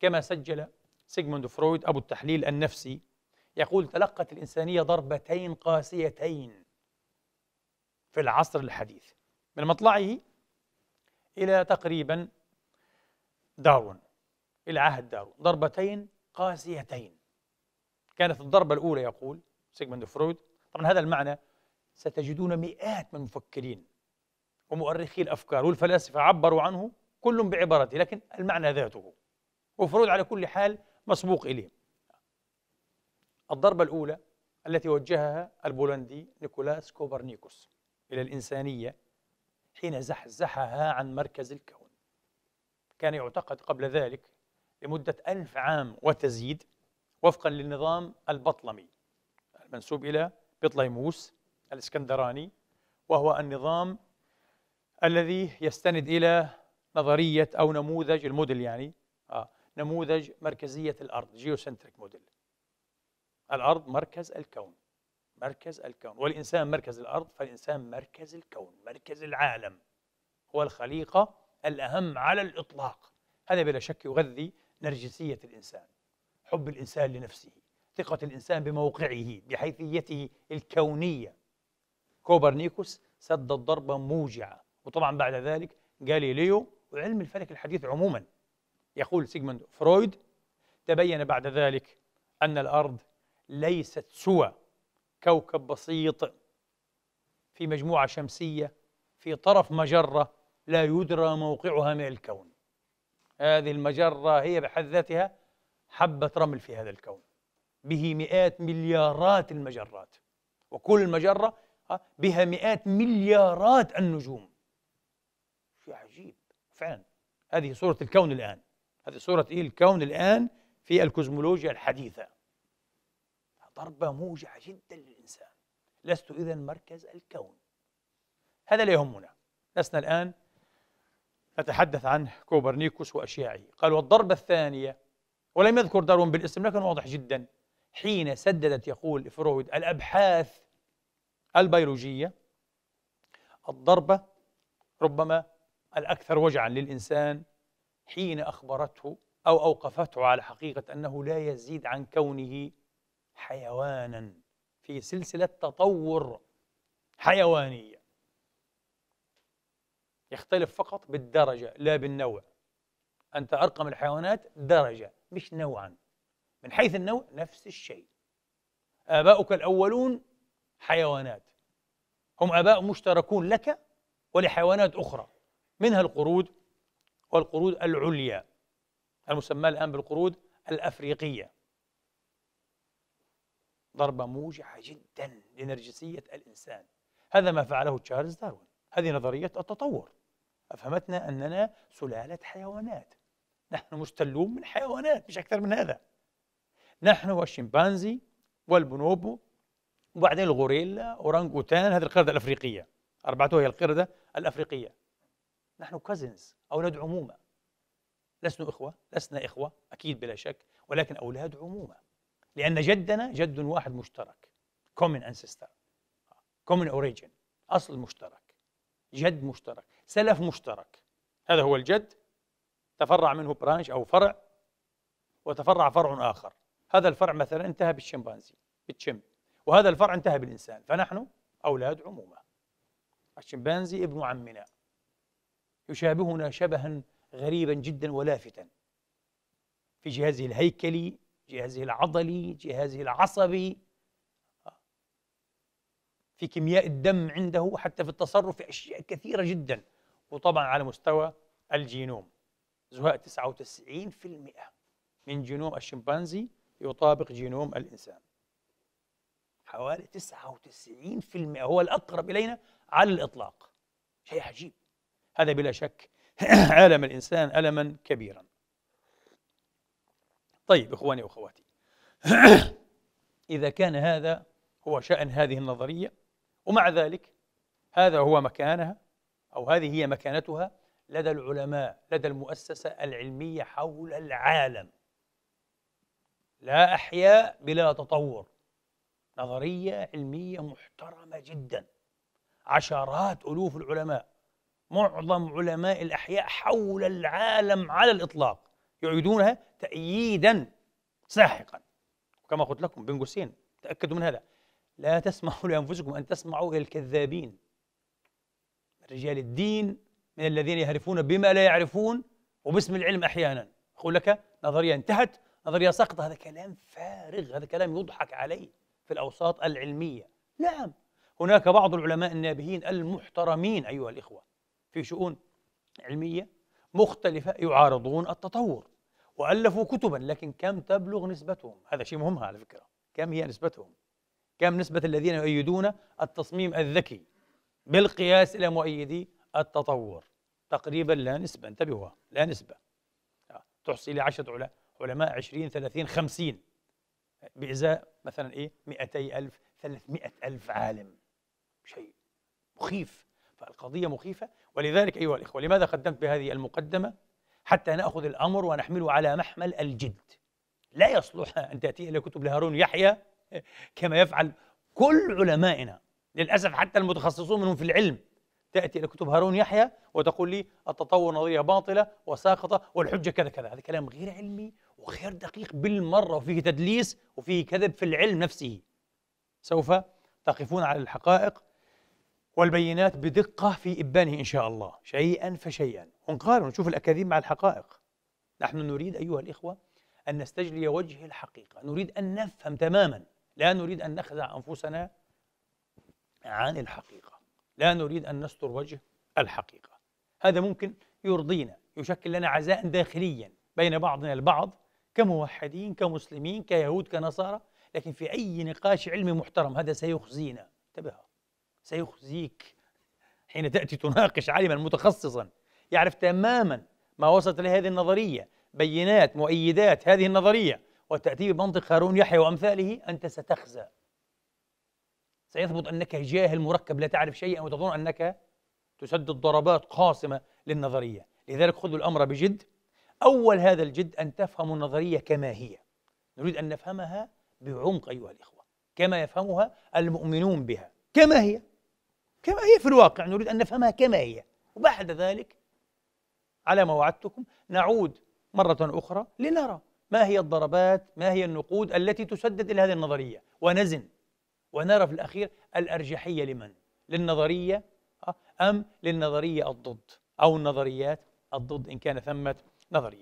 كما سجل سيغموند فرويد أبو التحليل النفسي يقول تلقت الإنسانية ضربتين قاسيتين في العصر الحديث من مطلعه إلى تقريبا داروين إلى عهد داروين ضربتين قاسيتين كانت الضربة الأولى يقول سيغموند فرويد طبعا هذا المعنى ستجدون مئات من المفكرين ومؤرخي الأفكار والفلاسفة عبروا عنه كل بعبارته لكن المعنى ذاته مفروض على كل حال مسبوق إليه الضربة الأولى التي وجهها البولندي نيكولاس كوبرنيكوس إلى الإنسانية حين زحزحها عن مركز الكون كان يعتقد قبل ذلك لمدة ألف عام وتزيد وفقا للنظام البطلمي المنسوب إلى بطليموس الإسكندراني وهو النظام الذي يستند إلى نظرية أو نموذج الموديل يعني آه نموذج مركزية الأرض جيوسنتريك موديل الأرض مركز الكون مركز الكون والإنسان مركز الأرض فالإنسان مركز الكون مركز العالم هو الخليقة الأهم على الإطلاق هذا بلا شك يغذي نرجسية الإنسان حب الإنسان لنفسه ثقة الإنسان بموقعه بحيثيته الكونية كوبرنيكوس سد الضربة موجعة وطبعا بعد ذلك غاليليو وعلم الفلك الحديث عموما يقول سيغموند فرويد تبين بعد ذلك أن الأرض ليست سوى كوكب بسيط في مجموعة شمسية في طرف مجرة لا يدرى موقعها من الكون هذه المجرة هي بحد ذاتها حبة رمل في هذا الكون به مئات مليارات المجرات وكل مجرة بها مئات مليارات النجوم شيء عجيب فعلا هذه صورة الكون الآن هذه صورة إيه الكون الآن في الكوزمولوجيا الحديثة ضربة موجعة جدا للإنسان لست إذا مركز الكون هذا لا يهمنا لسنا الآن نتحدث عن كوبرنيكوس وأشياعه قال والضربة الثانية ولم يذكر داروين بالاسم لكن واضح جدا حين سددت يقول فرويد الأبحاث البيولوجية الضربة ربما الأكثر وجعا للإنسان حين أخبرته أو أوقفته على حقيقة أنه لا يزيد عن كونه حيوانا في سلسلة تطور حيوانية يختلف فقط بالدرجة لا بالنوع أنت أرقم الحيوانات درجة مش نوعا من حيث النوع نفس الشيء آباؤك الأولون حيوانات هم آباء مشتركون لك ولحيوانات أخرى منها القرود والقرود العليا المسمى الآن بالقرود الأفريقية ضربة موجعة جدا لنرجسية الإنسان هذا ما فعله تشارلز داروين هذه نظرية التطور أفهمتنا أننا سلالة حيوانات نحن مستلون من حيوانات مش أكثر من هذا نحن والشمبانزي والبونوبو وبعدين الغوريلا أورانغوتان هذه القردة الأفريقية أربعته هي القردة الأفريقية نحن كازنز أولاد عمومة لسنا إخوة لسنا إخوة أكيد بلا شك ولكن أولاد عمومة لأن جدنا جد واحد مشترك كومن انسيستر كومن اوريجن أصل مشترك جد مشترك سلف مشترك هذا هو الجد تفرع منه برانش أو فرع وتفرع فرع آخر هذا الفرع مثلا انتهى بالشمبانزي بالشمب وهذا الفرع انتهى بالإنسان فنحن أولاد عمومة الشمبانزي ابن عمنا يشابهنا شبها غريبا جدا ولافتا في جهازه الهيكلي جهازه العضلي جهازه العصبي في كيمياء الدم عنده حتى في التصرف في أشياء كثيرة جدا وطبعا على مستوى الجينوم زهاء 99% من جينوم الشمبانزي يطابق جينوم الإنسان حوالي 99% هو الأقرب إلينا على الإطلاق شيء عجيب هذا بلا شك ألم الإنسان ألما كبيرا طيب إخواني وأخواتي إذا كان هذا هو شأن هذه النظرية ومع ذلك هذا هو مكانها أو هذه هي مكانتها لدى العلماء لدى المؤسسة العلمية حول العالم لا أحياء بلا تطور نظرية علمية محترمة جدا عشرات ألوف العلماء معظم علماء الأحياء حول العالم على الإطلاق يعيدونها تأييدا ساحقا كما قلت لكم بين قوسين تأكدوا من هذا لا تسمحوا لأنفسكم أن تسمعوا إلى الكذابين رجال الدين من الذين يعرفون بما لا يعرفون وباسم العلم أحيانا أقول لك نظرية انتهت نظرية سقطت هذا كلام فارغ هذا كلام يضحك عليه في الأوساط العلمية نعم هناك بعض العلماء النابهين المحترمين أيها الإخوة في شؤون علمية مختلفة يعارضون التطور وألفوا كتبا لكن كم تبلغ نسبتهم هذا شيء مهم على فكرة كم هي نسبتهم كم نسبة الذين يؤيدون التصميم الذكي بالقياس إلى مؤيدي التطور تقريبا لا نسبة انتبهوا لا نسبة آه، تحصي إلى عشرة علماء 20 30 50 بإزاء مثلا إيه مئتي ألف ثلاثمائة ألف عالم شيء مخيف فالقضية مخيفة ولذلك أيها الإخوة لماذا قدمت بهذه المقدمة حتى نأخذ الأمر ونحمله على محمل الجد لا يصلح أن تأتي إلى كتب لهارون يحيى كما يفعل كل علمائنا للأسف حتى المتخصصون منهم في العلم تأتي إلى كتب هارون يحيى وتقول لي التطور نظرية باطلة وساقطة والحجة كذا كذا هذا كلام غير علمي وغير دقيق بالمرة وفيه تدليس وفيه كذب في العلم نفسه سوف تقفون على الحقائق والبينات بدقة في إبانه إن شاء الله شيئا فشيئا ونقارن ونشوف الأكاذيب مع الحقائق نحن نريد أيها الإخوة أن نستجلي وجه الحقيقة نريد أن نفهم تماما لا نريد أن نخدع أنفسنا عن الحقيقة لا نريد أن نستر وجه الحقيقة هذا ممكن يرضينا يشكل لنا عزاء داخليا بين بعضنا البعض كموحدين كمسلمين كيهود كنصارى لكن في أي نقاش علمي محترم هذا سيخزينا انتبهوا سيخزيك حين تأتي تناقش علما متخصصا يعرف تماما ما وصلت إليه هذه النظرية بينات مؤيدات هذه النظرية وتأتي بمنطق هارون يحيى وأمثاله أنت ستخزى سيثبت أنك جاهل مركب لا تعرف شيئا وتظن أنك تسدد ضربات قاصمة للنظرية لذلك خذوا الأمر بجد أول هذا الجد أن تفهموا النظرية كما هي نريد أن نفهمها بعمق أيها الإخوة كما يفهمها المؤمنون بها كما هي كما هي في الواقع نريد أن نفهمها كما هي وبعد ذلك على ما وعدتكم نعود مرة أخرى لنرى ما هي الضربات ما هي النقود التي تسدد إلى هذه النظرية ونزن ونرى في الأخير الأرجحية لمن للنظرية آه، أم للنظرية الضد أو النظريات الضد إن كان ثمة نظرية